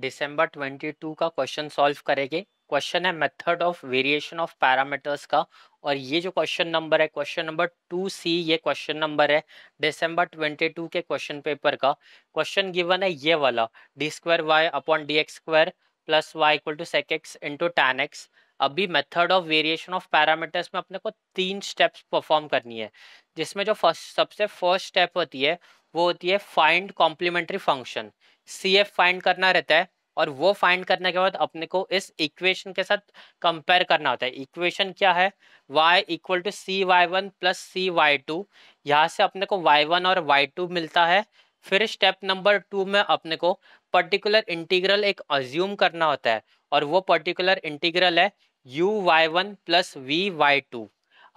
दिसंबर 22 का question solve करेंगे question है method of variation of parameters का और ये जो क्वेश्चन नंबर है क्वेश्चन नंबर टू सी ये क्वेश्चन नंबर है दिसंबर ट्वेंटी टू के क्वेश्चन पेपर का क्वेश्चन गिवन है ये वाला d square y upon d x square plus y equal to sec x into tan x अभी method of variation of parameters में अपने को तीन स्टेप्स परफॉर्म करनी है जिसमें जो फर्स्ट सबसे फर्स्ट स्टेप होती है वो होती है find complementary function C F find करना रहता है और वो फाइंड करने के बाद अपने को इस इक्वेशन के साथ कंपेयर करना होता है इक्वेशन क्या है y equal to c y one plus c y two यहाँ से अपने को y1 और y2 मिलता है फिर स्टेप नंबर टू में अपने को पर्टिकुलर इंटीग्रल एक अज्यूम करना होता है और वो पर्टिकुलर इंटीग्रल है u y one plus v y two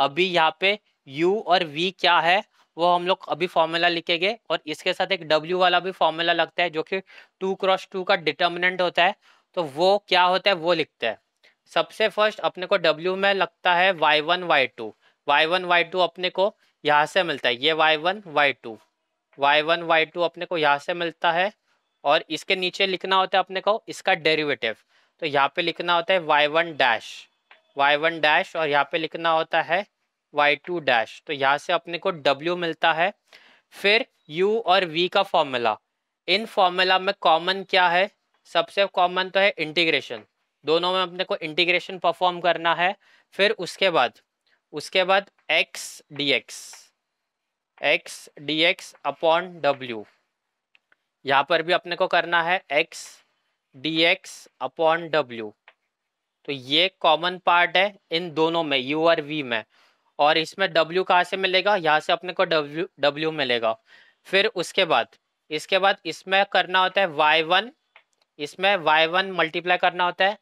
अभी यहाँ पे u और v क्या है वो हम लोग अभी फॉर्मूला लिखेंगे और इसके साथ एक डब्ल्यू वाला भी फॉर्मूला लगता है जो कि टू क्रॉस टू का डिटर्मिनेंट होता है तो वो क्या होता है वो लिखते हैं सबसे फर्स्ट अपने को डब्ल्यू में लगता है y one y two y one y two अपने को यहाँ से मिलता है ये y one y two y one y two अपने को यहाँ से मिलता है और इसके नीचे लिखना होता है अपने को इसका डेरिवेटिव तो यहाँ पे लिखना होता है y one dash y one dash और यहाँ पे लिखना होता है वाई टू डैश तो यहाँ से अपने को W मिलता है फिर यू और वी का फॉर्मूला इन फॉर्मूला में कॉमन क्या है सबसे कॉमन तो है इंटीग्रेशन दोनों में अपने को इंटीग्रेशन परफॉर्म करना है फिर उसके बाद उसके बाद x dx x dx upon w यहाँ पर भी अपने को करना है x dx अपॉन w तो ये कॉमन पार्ट है इन दोनों में u और v में और इसमें डब्ल्यू कहाँ से मिलेगा यहाँ से अपने को डब्ल्यू डब्ल्यू मिलेगा फिर उसके बाद इसके बाद इसमें करना होता है वाई वन इसमें वाई वन मल्टीप्लाई करना होता है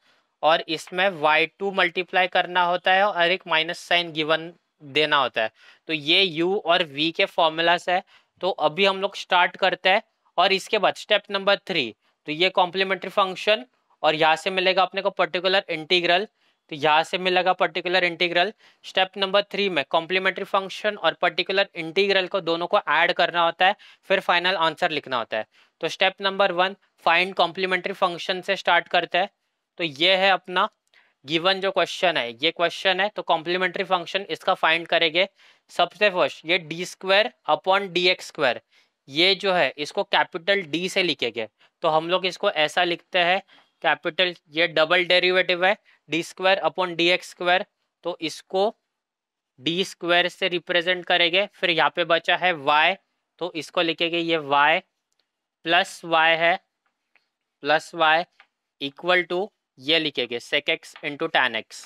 और इसमें वाई टू मल्टीप्लाई करना होता है और एक माइनस साइन गिवन देना होता है तो ये यू और वी के फॉर्मूलास है तो अभी हम लोग स्टार्ट करते हैं और इसके बाद स्टेप नंबर थ्री तो ये कॉम्प्लीमेंट्री फंक्शन और यहाँ से मिलेगा अपने को पर्टिकुलर इंटीग्रल तो यहाँ से मैं लगा particular integral step number three में कॉम्प्लीमेंट्री फंक्शन और पर्टिकुलर इंटीग्रल को दोनों को ऐड करना होता है फिर फाइनल आंसर लिखना होता है तो step number one find complementary function से स्टार्ट करते हैं तो ये है अपना गिवन जो क्वेश्चन है ये क्वेश्चन है तो कॉम्प्लीमेंट्री फंक्शन इसका फाइंड करेंगे सबसे फर्स्ट ये d square upon d x square ये जो है इसको कैपिटल डी से लिखेंगे तो हम लोग इसको ऐसा लिखते हैं कैपिटल ये डबल डेरिवेटिव है d square upon d x square तो इसको डी स्क्वायर से रिप्रेजेंट करेंगे फिर यहाँ पे बचा है वाई तो इसको लिखेंगे ये वाई प्लस वाई है प्लस वाई इक्वल टू ये लिखेंगे sec x into tan x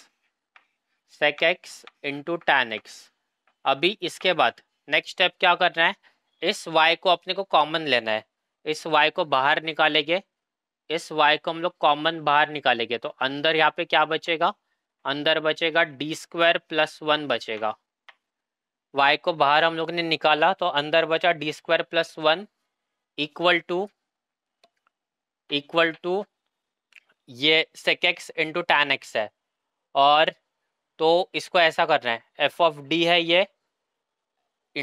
sec x into tan x अभी इसके बाद नेक्स्ट स्टेप क्या करना है इस वाई को अपने को कॉमन लेना है इस वाई को बाहर निकालेंगे इस y को हम लोग कॉमन बाहर निकालेंगे तो अंदर यहाँ पे क्या बचेगा अंदर बचेगा डी स्क्वायर प्लस वन बचेगा y को बाहर हम लोग ने निकाला तो अंदर बचा d square plus one equal to equal to ये sec x into tan x है और तो इसको ऐसा करना है एफ ऑफ डी है ये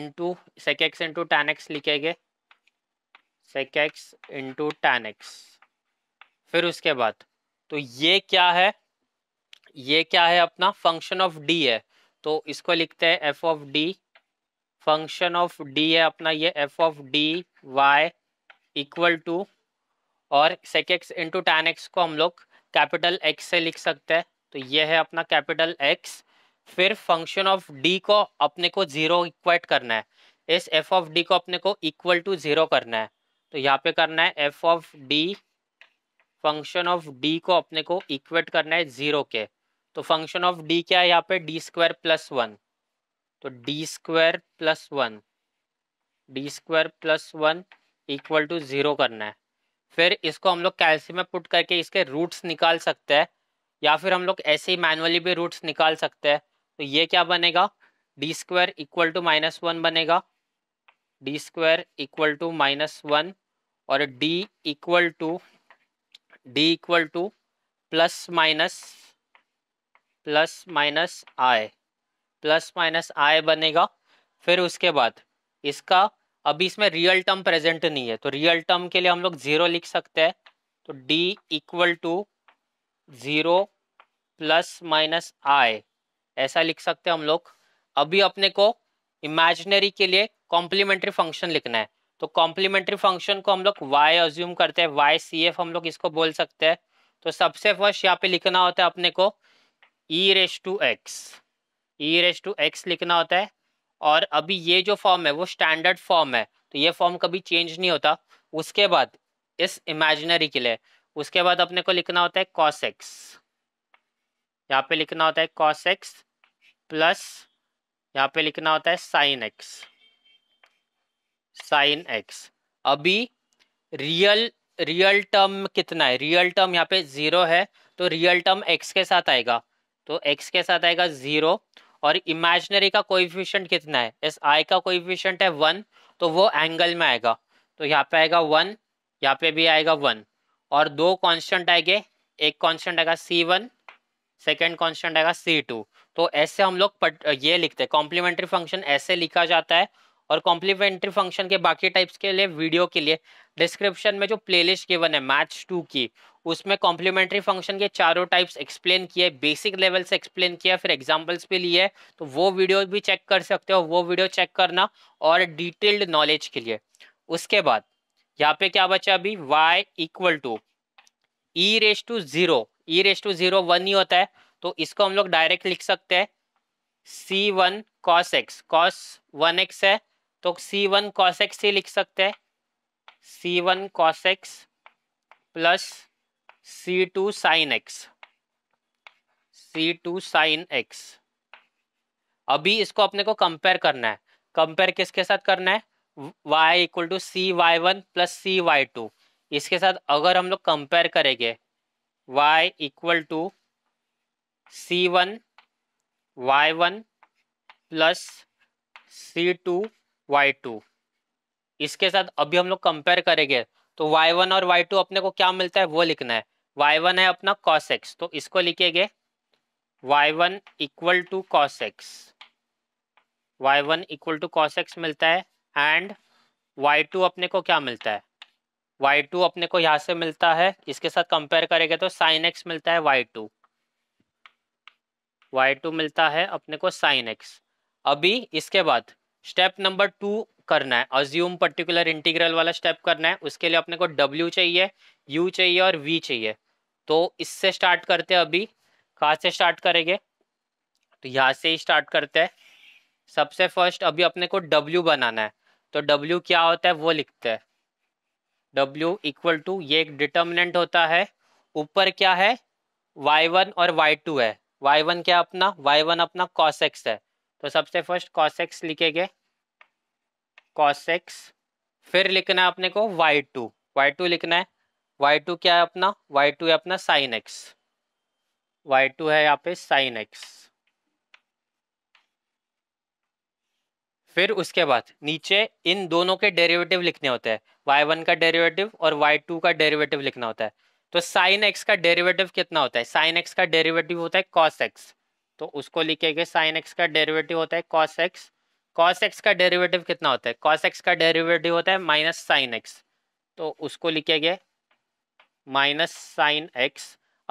into sec x into tan x लिखेंगे sec x into tan x फिर उसके बाद तो ये क्या है ये क्या है अपना फंक्शन ऑफ डी है तो इसको लिखते हैं f of d function of d है अपना ये f of d y equal to और sec x into tan x को हम लोग कैपिटल एक्स से लिख सकते हैं तो ये है अपना कैपिटल एक्स फिर फंक्शन ऑफ डी को अपने को जीरो इक्वेट करना है इस एफ ऑफ डी को अपने को इक्वल टू जीरो करना है तो यहाँ पे करना है f of d function of d को अपने को इक्वेट करना है जीरो के तो फंक्शन ऑफ डी क्या है यहाँ पे डी स्क्वायर प्लस वन तो d square plus one d square plus one equal to zero करना है फिर इसको हम लोग कैल्सी में पुट करके इसके रूट्स निकाल सकते हैं या फिर हम लोग ऐसे ही मैनुअली भी रूट्स निकाल सकते हैं तो ये क्या बनेगा d square equal to minus one बनेगा d square equal to minus one और d equal to d equal to plus minus plus minus i plus minus i बनेगा फिर उसके बाद इसका अभी इसमें रियल टर्म प्रेजेंट नहीं है तो रियल टर्म के लिए हम लोग जीरो लिख सकते हैं तो d equal to zero plus minus i ऐसा लिख सकते हैं हम लोग अभी अपने को इमेजनरी के लिए कॉम्प्लीमेंट्री फंक्शन लिखना है तो कॉम्प्लीमेंट्री फंक्शन को हम लोग वाई अज्यूम करते हैं वाई सी एफ हम लोग इसको बोल सकते हैं तो सबसे फर्स्ट यहाँ पे लिखना होता है अपने को e raise to x e raise to x लिखना होता है और अभी ये जो फॉर्म है वो स्टैंडर्ड फॉर्म है तो ये फॉर्म कभी चेंज नहीं होता उसके बाद इस इमेजिनरी के लिए उसके बाद अपने को लिखना होता है कॉस एक्स यहाँ पे लिखना होता है कॉस एक्स प्लस यहाँ पे लिखना होता है साइन एक्स साइन एक्स अभी रियल रियल टर्म कितना है रियल टर्म यहाँ पे ज़ीरो है तो रियल टर्म एक्स के साथ आएगा तो एक्स के साथ आएगा ज़ीरो और इमेजनरी का कोइफिशियंट कितना है एस आई का कोइफिशियंट है वन तो वो एंगल में आएगा तो यहाँ पे आएगा वन यहाँ पे भी आएगा वन और दो कांस्टेंट आएंगे एक कांस्टेंट आएगा सी वन सेकेंड कॉन्स्टेंट आएगा सी टू तो ऐसे हम लोग ये लिखते हैं कॉम्प्लीमेंट्री फंक्शन ऐसे लिखा जाता है और कॉम्प्लीमेंट्री फंक्शन के बाकी टाइप्स के लिए वीडियो के लिए डिस्क्रिप्शन में जो प्लेलिस्ट गिवन है मैथ्स टू की उसमें कॉम्प्लीमेंट्री फंक्शन के चारों टाइप्स एक्सप्लेन किए बेसिक लेवल से एक्सप्लेन किया फिर एग्जाम्पल्स भी लिए तो वो वीडियो भी चेक कर सकते हो वो वीडियो चेक करना और डिटेल्ड नॉलेज के लिए उसके बाद यहाँ पे क्या बचा अभी y equal to e raise to zero e raise to zero one ही होता है तो इसको हम लोग डायरेक्ट लिख सकते हैं c one cos x cos one x है तो सी वन कॉसेक्स ही लिख सकते हैं c one cos x plus c two sine x c two sine x अभी इसको अपने को कंपेयर करना है कंपेयर किसके साथ करना है y equal to c y one plus c y two इसके साथ अगर हम लोग कंपेयर करेंगे y equal to c one y one plus c two y two इसके साथ अभी हम लोग कंपेयर करेंगे तो वाई वन और वाई टू अपने को क्या मिलता है वो लिखना है वाई वन है अपना कॉस एक्स तो इसको लिखेंगे y one equal to cos x y one equal to cos x मिलता है एंड वाई टू अपने को क्या मिलता है वाई टू अपने को यहाँ से मिलता है इसके साथ कंपेयर करेंगे तो साइन एक्स मिलता है वाई टू वाई टू मिलता है अपने को साइन एक्स अभी इसके बाद स्टेप नंबर टू करना है अज्यूम पर्टिकुलर इंटीग्रल वाला स्टेप करना है उसके लिए अपने को डब्ल्यू चाहिए यू चाहिए और वी चाहिए तो इससे स्टार्ट करते हैं अभी कहाँ से स्टार्ट करेंगे तो यहाँ से ही स्टार्ट करते हैं सबसे फर्स्ट अभी अपने को डब्ल्यू बनाना है तो डब्ल्यू क्या होता है वो लिखते हैं डब्ल्यू इक्वल टू ये एक डिटर्मिनेंट होता है ऊपर क्या है वाई वन और वाई टू है वाई वन क्या अपना वाई वन अपना कॉसेक्स है तो सबसे फर्स्ट कॉसेक्स लिखेंगे कॉस एक्स फिर लिखना है अपने को वाई टू वाई टू लिखना है वाई टू क्या है अपना वाई टू है अपना साइन एक्स वाई टू है यहाँ पे साइन एक्स फिर उसके बाद नीचे इन दोनों के डेरिवेटिव लिखने होते हैं वाई वन का डेरिवेटिव और वाई टू का डेरिवेटिव लिखना होता है तो साइन एक्स का डेरिवेटिव कितना होता है साइन एक्स का डेरिवेटिव होता है कॉस एक्स तो उसको लिखेंगे साइन एक्स का डेरिवेटिव होता है कॉस एक्स कॉस एक्स का डेरिवेटिव कितना होता है कॉस एक्स का डेरिवेटिव होता है माइनस साइन एक्स तो उसको लिखे गए माइनस साइन एक्स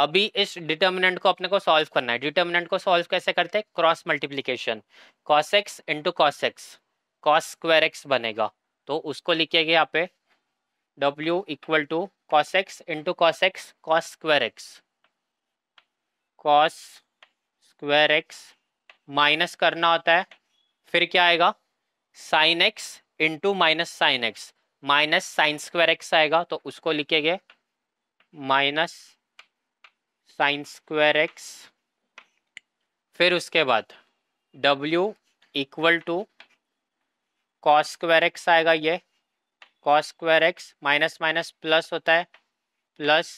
अभी इस डिटर्मिनेंट को अपने को सॉल्व करना है डिटर्मिनेंट को सॉल्व कैसे करते हैं cross multiplication cos x into cos x cos square x बनेगा तो उसको लिखे गए यहाँ पे डब्ल्यू equal to cos x into cos x cos square x cos square x minus करना होता है फिर क्या आएगा sine x into minus sine x minus sine square x आएगा तो उसको लिखेंगे माइनस साइन स्क्वायर एक्स फिर उसके बाद डब्ल्यू equal to cos square x आएगा ये cos square x minus minus plus होता है प्लस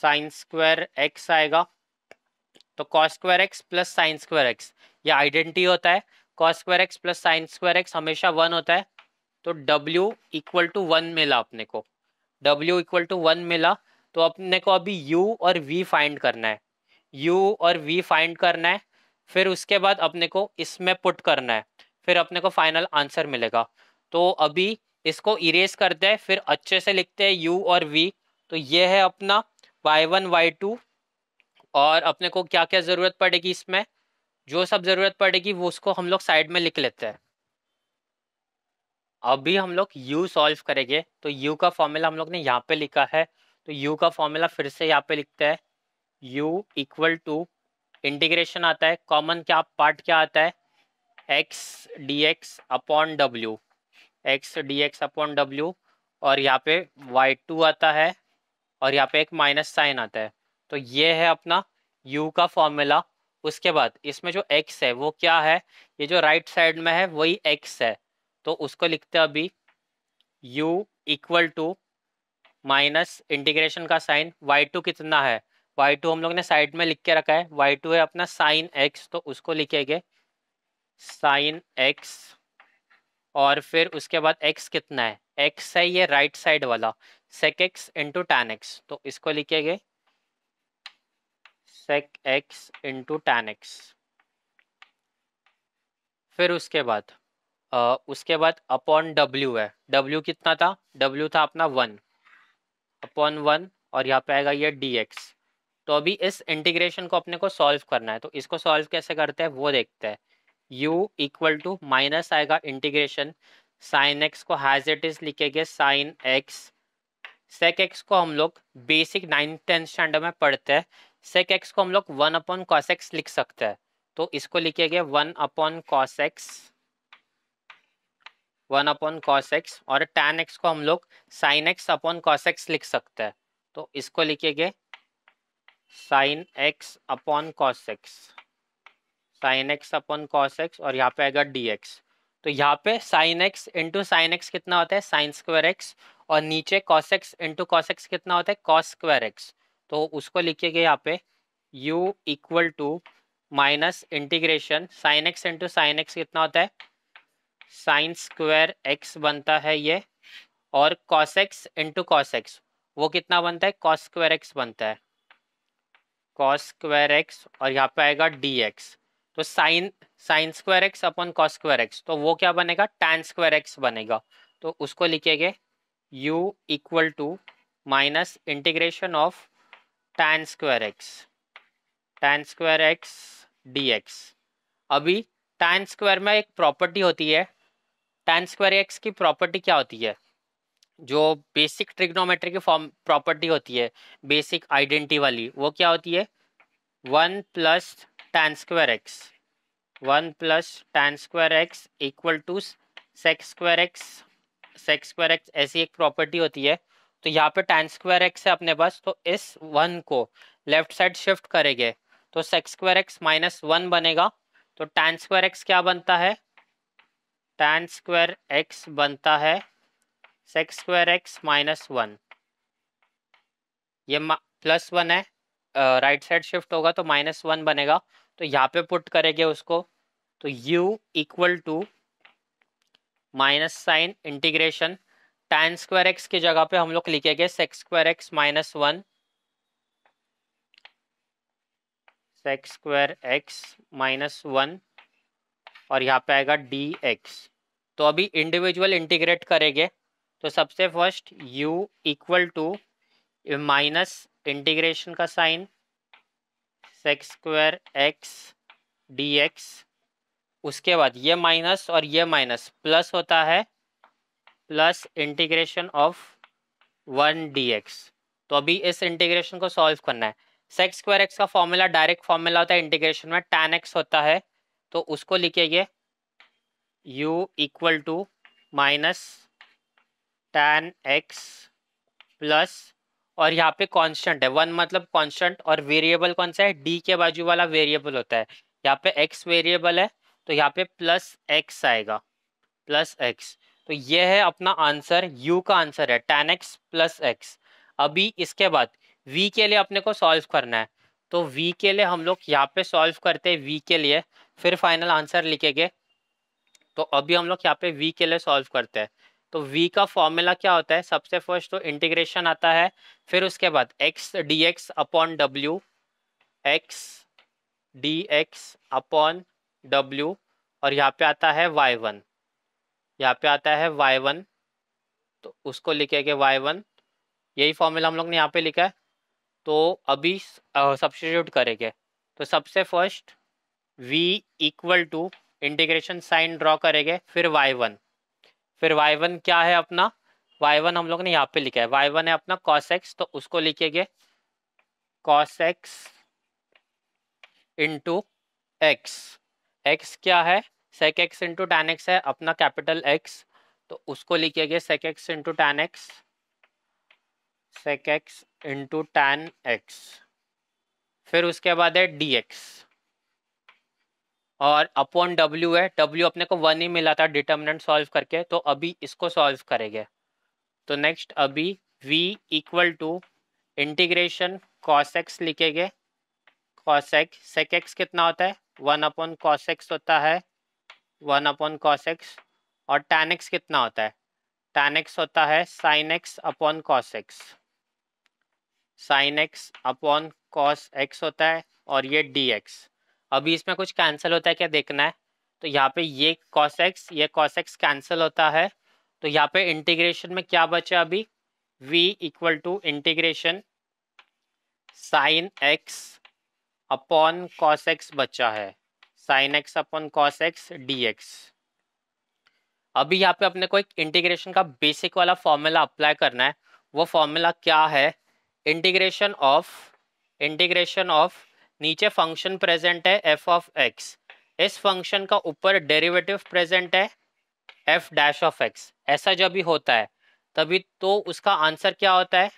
साइन स्क्वायर एक्स आएगा तो cos square x plus sine square x ये आइडेंटिटी होता है cos square x plus sine square x हमेशा वन होता है तो W इक्वल टू वन मिला अपने को W इक्वल टू वन मिला तो अपने को अभी U और V फाइंड करना है U और V फाइंड करना है फिर उसके बाद अपने को इसमें पुट करना है फिर अपने को फाइनल आंसर मिलेगा तो अभी इसको इरेज करते हैं फिर अच्छे से लिखते हैं U और V तो ये है अपना y1 y2 और अपने को क्या क्या ज़रूरत पड़ेगी इसमें जो सब ज़रूरत पड़ेगी वो उसको हम लोग साइड में लिख लेते हैं अभी हम लोग यू सॉल्व करेंगे तो यू का फॉर्मूला हम लोग ने यहाँ पे लिखा है तो यू का फॉर्मूला फिर से यहाँ पे लिखते हैं u इक्वल टू इंटीग्रेशन आता है कॉमन क्या पार्ट क्या आता है x dx upon W X D X upon W और यहाँ पे वाई टू आता है और यहाँ पे एक माइनस साइन आता है तो ये है अपना u का फॉर्मूला उसके बाद इसमें जो एक्स है वो क्या है ये जो राइट साइड में है वही एक्स है तो उसको लिखते हैं अभी u equal to minus integration का साइन वाई टू कितना है वाई टू हम लोग ने साइड में लिख के रखा है वाई टू है अपना साइन एक्स तो उसको लिखेंगे साइन एक्स और फिर उसके बाद एक्स कितना है एक्स है ये राइट साइड वाला sec x into tan x तो इसको लिखेंगे sec x into tan x फिर उसके बाद आ, उसके बाद अपॉन डब्ल्यू है डब्ल्यू कितना था डब्ल्यू था अपना वन अपॉन वन और यहाँ पे आएगा ये डी एक्स तो अभी इस इंटीग्रेशन को अपने को सॉल्व करना है तो इसको सॉल्व कैसे करते हैं वो देखते हैं u इक्वल टू माइनस आएगा इंटीग्रेशन साइन एक्स को हैज इट इज लिखेंगे साइन एक्स सेक एक्स को हम लोग बेसिक नाइन्थ टेंथ स्टैंडर्ड में पढ़ते हैं सेक एक्स को हम लोग वन अपॉन कॉस एक्स लिख सकते हैं तो इसको लिखे गए one upon cos x one upon cos x और टेन एक्स को हम लोग sine x upon cos x लिख सकते हैं तो इसको लिखे गए sine x upon cos x sine x upon cos x और यहाँ पे आएगा डी एक्स तो यहाँ पे sine x into sine x कितना होता है साइन स्क्वायर एक्स और नीचे cos x into cos x कितना होता है कॉस स्क्वायर एक्स तो उसको लिखिएगा यहाँ पे u equal to minus integration sine x into sine x कितना होता है साइन स्क्वायर एक्स बनता है ये और cos x into cos x वो कितना बनता है कॉस स्क्वायर एक्स बनता है कॉस स्क्वायर एक्स और यहाँ पे आएगा डी एक्स तो sine sine square x upon cos square x तो वो क्या बनेगा टैन स्क्वायर एक्स बनेगा तो उसको लिखेंगे u equal to minus integration of tan square x tan square x D x अभी टैन स्क्वायर में एक प्रॉपर्टी होती है टैन स्क्वायर एक्स की प्रॉपर्टी क्या होती है जो बेसिक ट्रिग्नोमेट्री की फॉर्म प्रॉपर्टी होती है बेसिक आइडेंटिटी वाली वो क्या होती है one plus tan square x one plus tan square x equal to sec square x sec square x ऐसी एक प्रॉपर्टी होती है तो यहाँ पे टेन स्क्वायर एक्स है अपने पास तो इस वन को लेफ्ट साइड शिफ्ट करेंगे तो sec square x minus one बनेगा तो टेन स्क्वायर एक्स क्या बनता है टेन स्क्वायर एक्स बनता है sec square x minus one ये प्लस वन है राइट साइड शिफ्ट होगा तो माइनस वन बनेगा तो यहाँ पे पुट करेंगे उसको तो u equal to minus sine integration tan square x की जगह पे हम लोग लिखेंगे sec square x minus one sec square x minus one और यहाँ पे आएगा डी एक्स तो अभी इंडिविजुअल इंटीग्रेट करेंगे तो सबसे first u equal to minus integration का sine sec square x D x उसके बाद ये माइनस और ये माइनस प्लस होता है plus integration of one d x तो अभी इस इंटीग्रेशन को सॉल्व करना है सेक्स स्क्वायर एक्स का फॉर्मूला डायरेक्ट फॉर्मूला होता है इंटीग्रेशन में टेन एक्स होता है तो उसको लिखिए ये u equal to minus tan x plus और यहाँ पे कांस्टेंट है वन मतलब कांस्टेंट और वेरिएबल कौन सा है डी के बाजू वाला वेरिएबल होता है यहाँ पे एक्स वेरिएबल है तो यहाँ पे प्लस एक्स आएगा प्लस एक्स तो ये है अपना आंसर u का आंसर है टेन एक्स प्लस एक्स अभी इसके बाद v के लिए अपने को सॉल्व करना है तो v के लिए हम लोग यहाँ पे सॉल्व करते हैं वी के लिए फिर फाइनल आंसर लिखेंगे तो अभी हम लोग यहाँ पे v के लिए सॉल्व करते हैं तो v का फॉर्मूला क्या होता है सबसे फर्स्ट तो इंटीग्रेशन आता है फिर उसके बाद x dx upon W X D X upon W और यहाँ पे आता है वाई वन यहाँ पे आता है वाई वन तो उसको लिखे के वाई वन यही फॉर्मूला हम लोग ने यहाँ पे लिखा है तो अभी सब्सटीट्यूट करेंगे तो सबसे first v equal to integration sign draw करेंगे फिर वाई वन फिर वाई वन क्या है अपना वाई वन हम लोग ने यहाँ पे लिखा है वाई वन है अपना कॉस एक्स तो उसको लिखेंगे cos x into x x क्या है sec x into tan x है अपना कैपिटल एक्स तो उसको लिखिए गया sec x into tan x sec x into tan x फिर उसके बाद है डी एक्स और अपॉन डब्ल्यू है डब्ल्यू अपने को वन ही मिला था डिटर्मिनेंट सॉल्व करके तो अभी इसको सॉल्व करेंगे तो नेक्स्ट अभी v equal to integration cos x लिखेंगे कॉस एक्स सेक एक्स कितना होता है वन अपॉन कॉस एक्स होता है वन अपॉन कॉस एक्स और टेन एक्स कितना होता है टेन एक्स होता है sine x upon cos x sine x upon cos x होता है और ये डी एक्स अभी इसमें कुछ कैंसिल होता है क्या देखना है तो यहाँ पे ये कॉस एक्स ये कॉस एक्स कैंसिल होता है तो यहाँ पे इंटीग्रेशन में क्या बचा अभी v equal to integration sine x upon cos x बचा है sine x upon cos x D x अभी यहाँ पे अपने को एक इंटीग्रेशन का बेसिक वाला फॉर्मूला अप्लाई करना है वो फॉर्मूला क्या है इंटीग्रेशन ऑफ इंटीग्रेशन ऑफ नीचे फंक्शन प्रेजेंट है एफ ऑफ एक्स इस फंक्शन का ऊपर डेरिवेटिव प्रेजेंट है एफ डैश ऑफ एक्स ऐसा जब भी होता है तभी तो उसका आंसर क्या होता है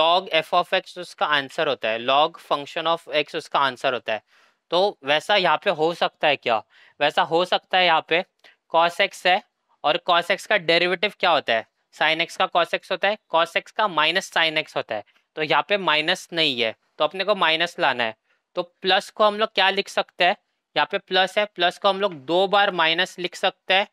लॉग एफ ऑफ एक्स उसका आंसर होता है लॉग फंक्शन ऑफ एक्स उसका आंसर होता है तो वैसा यहाँ पे हो सकता है क्या वैसा हो सकता है यहाँ पे कॉस एक्स है और कॉस एक्स का डेरिवेटिव क्या होता है साइन एक्स का कॉस एक्स होता है कॉस एक्स का माइनस साइन एक्स होता है तो यहाँ पे माइनस नहीं है तो अपने को माइनस लाना है तो प्लस को हम लोग क्या लिख सकते हैं यहाँ पे प्लस है प्लस को हम लोग दो बार माइनस लिख सकते हैं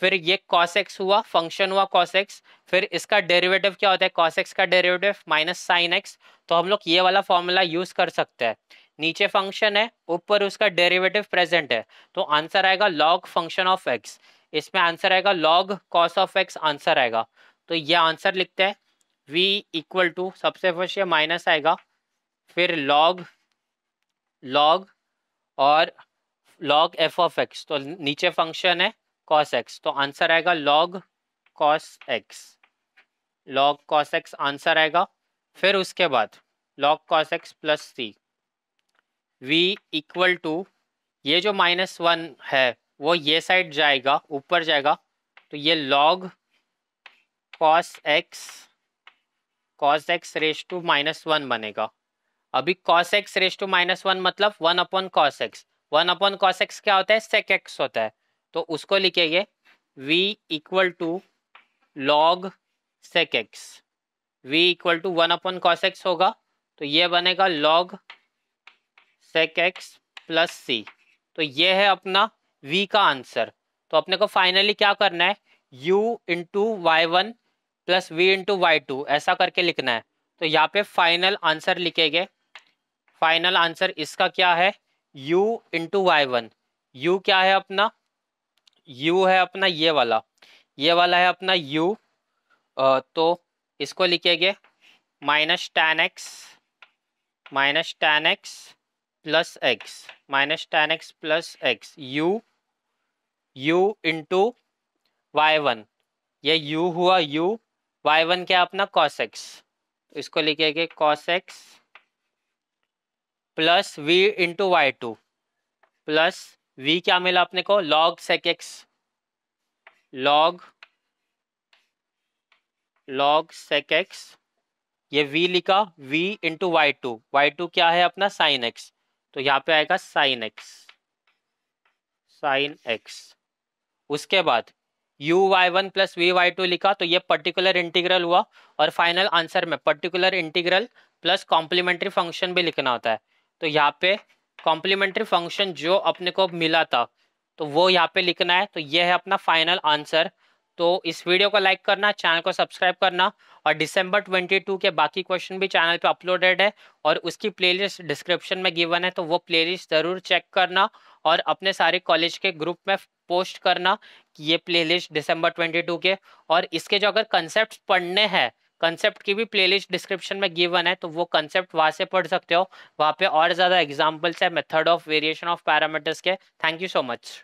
फिर ये कॉस एक्स हुआ फंक्शन हुआ कॉस एक्स फिर इसका डेरिवेटिव क्या होता है कॉस एक्स का डेरिवेटिव माइनस साइन एक्स तो हम लोग ये वाला फॉर्मूला यूज कर सकते हैं नीचे फंक्शन है ऊपर उसका डेरिवेटिव प्रेजेंट है तो आंसर आएगा लॉग फंक्शन ऑफ एक्स इसमें आंसर आएगा log cos of x answer आएगा तो ये आंसर लिखते हैं v इक्वल टू सबसे फर्स्ट ये माइनस आएगा फिर लॉग लॉग और लॉग एफ ऑफ एक्स तो नीचे फंक्शन है कॉस एक्स तो आंसर आएगा log cos x log cos x answer आएगा फिर उसके बाद log cos x plus c v equal to ये जो माइनस वन है वो ये साइड जाएगा ऊपर जाएगा तो ये log cos x cos x raise to minus one बनेगा अभी cos x raise to minus one मतलब one upon cos x one upon cos x क्या होता है सेक एक्स होता है तो उसको लिखेंगे v equal to log sec x v equal to one upon cos x होगा तो ये बनेगा log sec x plus c तो ये है अपना वी का आंसर तो अपने को फाइनली क्या करना है u into y one plus v into y two ऐसा करके लिखना है तो यहाँ पे फाइनल आंसर लिखेंगे फाइनल आंसर इसका क्या है u into y one u क्या है अपना u है अपना ये वाला ये वाला है अपना u तो इसको लिखेंगे minus tan x minus tan x plus x minus tan x plus x u u into y one ये यू हुआ यू वाई वन क्या अपना कॉस एक्स इसको लिखेंगे cos x plus v into y two plus v क्या मिला अपने को log sec x log log sec x ये v लिखा v into y two y two क्या है अपना साइन एक्स तो यहाँ पे आएगा साइन एक्स साइन एक्स उसके बाद u y one plus v y two लिखा तो ये पर्टिकुलर इंटीग्रल हुआ और फाइनल आंसर में particular integral plus complementary function भी लिखना होता है तो यहाँ पे कॉम्प्लीमेंट्री फंक्शन जो अपने को मिला था तो वो यहाँ पे लिखना है तो ये है अपना फाइनल आंसर तो इस वीडियो को लाइक करना चैनल को सब्सक्राइब करना और दिसंबर 22 के बाकी क्वेश्चन भी चैनल पे अपलोडेड है और उसकी प्लेलिस्ट डिस्क्रिप्शन में गिवन है तो वो प्लेलिस्ट ज़रूर चेक करना और अपने सारे कॉलेज के ग्रुप में पोस्ट करना कि ये प्लेलिस्ट दिसंबर 22 के और इसके जो अगर कंसेप्ट पढ़ने हैं कंसेप्ट की भी प्लेलिस्ट डिस्क्रिप्शन में गिवन है तो वो कंसेप्ट वहाँ से पढ़ सकते हो वहाँ पे और ज़्यादा एग्जाम्पल्स है method of variation of parameters के थैंक यू सो मच